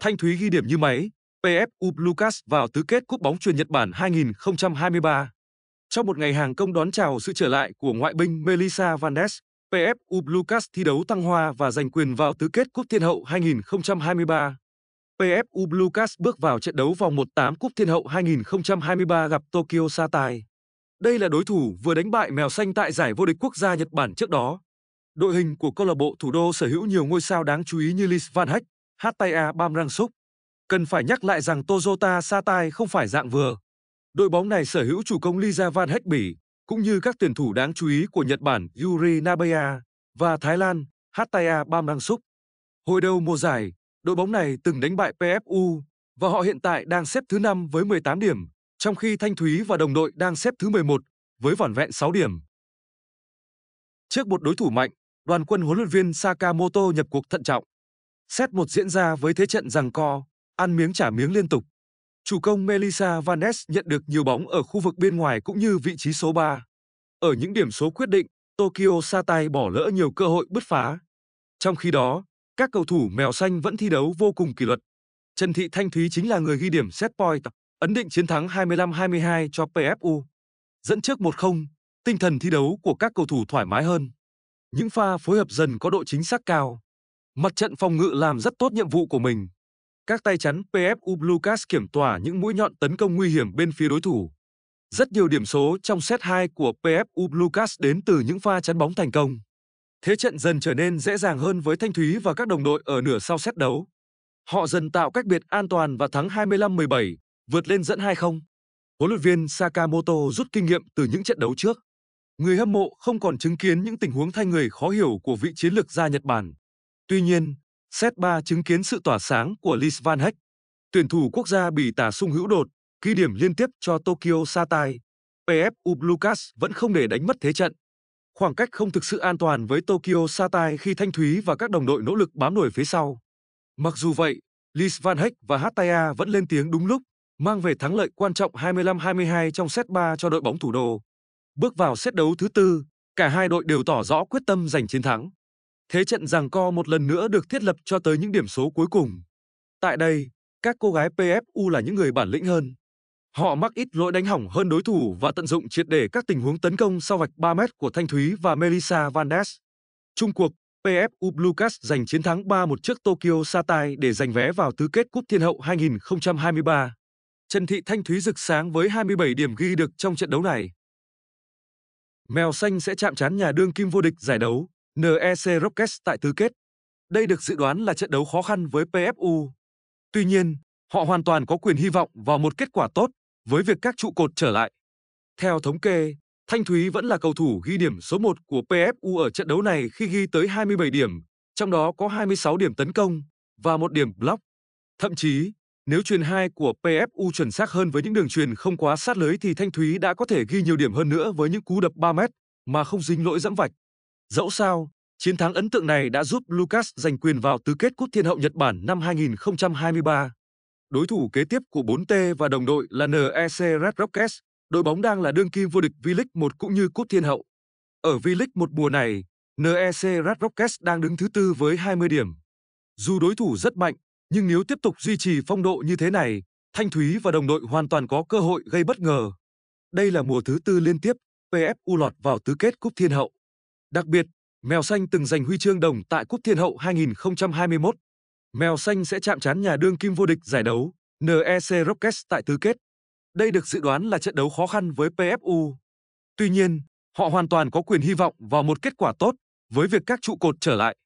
Thanh Thúy ghi điểm như máy, PFU Lucas vào tứ kết Cúp bóng truyền Nhật Bản 2023. Trong một ngày hàng công đón chào sự trở lại của ngoại binh Melissa Vandes, PFU Lucas thi đấu tăng hoa và giành quyền vào tứ kết Cúp Thiên hậu 2023. PFU Lucas bước vào trận đấu vòng 1/8 Cúp Thiên hậu 2023 gặp Tokyo Satai. Đây là đối thủ vừa đánh bại mèo xanh tại giải vô địch quốc gia Nhật Bản trước đó đội hình của câu lạc bộ thủ đô sở hữu nhiều ngôi sao đáng chú ý như Lis Van Hek, Hataya Bamrangsuk. Cần phải nhắc lại rằng Toyota Satai không phải dạng vừa. Đội bóng này sở hữu chủ công Lisa Van Hek Bỉ, cũng như các tuyển thủ đáng chú ý của Nhật Bản Yuri Nabaya và Thái Lan Hataya Bamrangsuk. Hồi đầu mùa giải, đội bóng này từng đánh bại PFU và họ hiện tại đang xếp thứ 5 với 18 điểm, trong khi Thanh Thúy và đồng đội đang xếp thứ 11 với vỏn vẹn 6 điểm. Trước một đối thủ mạnh, đoàn quân huấn luyện viên Sakamoto nhập cuộc thận trọng. Xét một diễn ra với thế trận rằng co, ăn miếng trả miếng liên tục. Chủ công Melissa Vanes nhận được nhiều bóng ở khu vực bên ngoài cũng như vị trí số 3. Ở những điểm số quyết định, Tokyo Satai bỏ lỡ nhiều cơ hội bứt phá. Trong khi đó, các cầu thủ mèo xanh vẫn thi đấu vô cùng kỷ luật. Trần Thị Thanh Thúy chính là người ghi điểm set point, ấn định chiến thắng 25-22 cho PFU. Dẫn trước 1-0, tinh thần thi đấu của các cầu thủ thoải mái hơn những pha phối hợp dần có độ chính xác cao. Mặt trận phòng ngự làm rất tốt nhiệm vụ của mình. Các tay chắn PFU Lucas kiểm tỏa những mũi nhọn tấn công nguy hiểm bên phía đối thủ. Rất nhiều điểm số trong set 2 của PFU Lucas đến từ những pha chắn bóng thành công. Thế trận dần trở nên dễ dàng hơn với Thanh Thúy và các đồng đội ở nửa sau set đấu. Họ dần tạo cách biệt an toàn và thắng 25-17, vượt lên dẫn 2-0. Huấn luyện viên Sakamoto rút kinh nghiệm từ những trận đấu trước người hâm mộ không còn chứng kiến những tình huống thay người khó hiểu của vị chiến lược gia Nhật Bản. Tuy nhiên, set 3 chứng kiến sự tỏa sáng của Lis Van Heck, tuyển thủ quốc gia bị tả sung hữu đột, ghi điểm liên tiếp cho Tokyo Satai. PFU Lucas vẫn không để đánh mất thế trận. Khoảng cách không thực sự an toàn với Tokyo Satai khi Thanh Thúy và các đồng đội nỗ lực bám đuổi phía sau. Mặc dù vậy, Lis Van Heck và Hataya vẫn lên tiếng đúng lúc, mang về thắng lợi quan trọng 25-22 trong set 3 cho đội bóng thủ đô. Bước vào xét đấu thứ tư, cả hai đội đều tỏ rõ quyết tâm giành chiến thắng. Thế trận giằng co một lần nữa được thiết lập cho tới những điểm số cuối cùng. Tại đây, các cô gái PFU là những người bản lĩnh hơn. Họ mắc ít lỗi đánh hỏng hơn đối thủ và tận dụng triệt để các tình huống tấn công sau vạch 3 mét của Thanh Thúy và Melissa Vandes. Trung cuộc, PFU Bluecats giành chiến thắng 3-1 trước Tokyo Satai để giành vé vào tứ kết Cúp Thiên hậu 2023. Trần Thị Thanh Thúy rực sáng với 27 điểm ghi được trong trận đấu này. Mèo xanh sẽ chạm trán nhà đương kim vô địch giải đấu NEC Rockets tại tứ kết. Đây được dự đoán là trận đấu khó khăn với PFU. Tuy nhiên, họ hoàn toàn có quyền hy vọng vào một kết quả tốt với việc các trụ cột trở lại. Theo thống kê, Thanh Thúy vẫn là cầu thủ ghi điểm số 1 của PFU ở trận đấu này khi ghi tới 27 điểm, trong đó có 26 điểm tấn công và một điểm block. Thậm chí, nếu truyền 2 của PFU chuẩn xác hơn với những đường truyền không quá sát lưới thì Thanh Thúy đã có thể ghi nhiều điểm hơn nữa với những cú đập 3 mét mà không dính lỗi dẫm vạch. Dẫu sao, chiến thắng ấn tượng này đã giúp Lucas giành quyền vào tứ kết Cúp Thiên hậu Nhật Bản năm 2023. Đối thủ kế tiếp của 4T và đồng đội là NEC Red Rockets, đội bóng đang là đương kim vô địch V-League 1 cũng như Cúp Thiên hậu. Ở V-League 1 mùa này, NEC Red Rockets đang đứng thứ tư với 20 điểm. Dù đối thủ rất mạnh, nhưng nếu tiếp tục duy trì phong độ như thế này, Thanh Thúy và đồng đội hoàn toàn có cơ hội gây bất ngờ. Đây là mùa thứ tư liên tiếp PFU lọt vào tứ kết Cúp Thiên Hậu. Đặc biệt, Mèo Xanh từng giành huy chương đồng tại Cúp Thiên Hậu 2021. Mèo Xanh sẽ chạm trán nhà đương kim vô địch giải đấu NEC Rockets tại tứ kết. Đây được dự đoán là trận đấu khó khăn với PFU. Tuy nhiên, họ hoàn toàn có quyền hy vọng vào một kết quả tốt với việc các trụ cột trở lại.